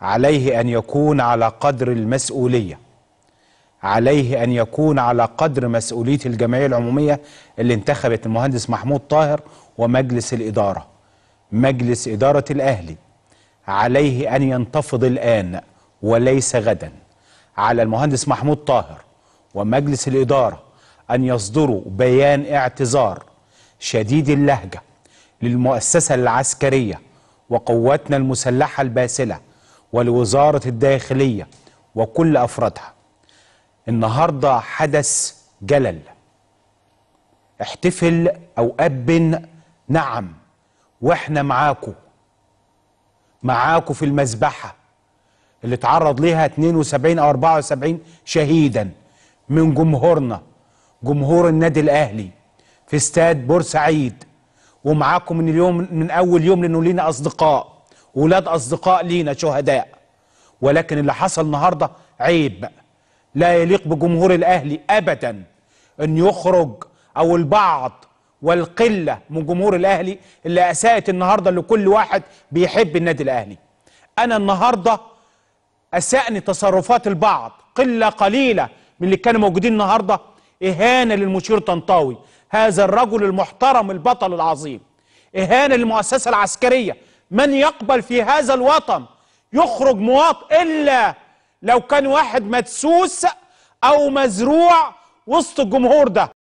عليه أن يكون على قدر المسؤولية عليه أن يكون على قدر مسؤولية الجمعية العمومية اللي انتخبت المهندس محمود طاهر ومجلس الإدارة مجلس إدارة الأهلي عليه أن ينتفض الآن وليس غدا على المهندس محمود طاهر ومجلس الإدارة أن يصدروا بيان اعتذار شديد اللهجة للمؤسسة العسكرية وقواتنا المسلحة الباسلة ولوزارة الداخلية وكل أفرادها النهاردة حدث جلل احتفل أو أبن نعم وإحنا معاكم معاكم في المذبحة اللي تعرض ليها 72 أو 74 شهيدا من جمهورنا جمهور النادي الأهلي في استاد بورسعيد ومعاكم من اليوم من أول يوم لأنه لينا أصدقاء ولاد أصدقاء لينا شهداء ولكن اللي حصل النهاردة عيب لا يليق بجمهور الأهلي أبدا أن يخرج أو البعض والقلة من جمهور الأهلي اللي أساءت النهاردة لكل واحد بيحب النادي الأهلي أنا النهاردة أساءني تصرفات البعض قلة قليلة من اللي كانوا موجودين النهاردة إهانة للمشير طنطاوي هذا الرجل المحترم البطل العظيم إهانة للمؤسسة العسكرية من يقبل في هذا الوطن يخرج مواطن إلا لو كان واحد مدسوس أو مزروع وسط الجمهور ده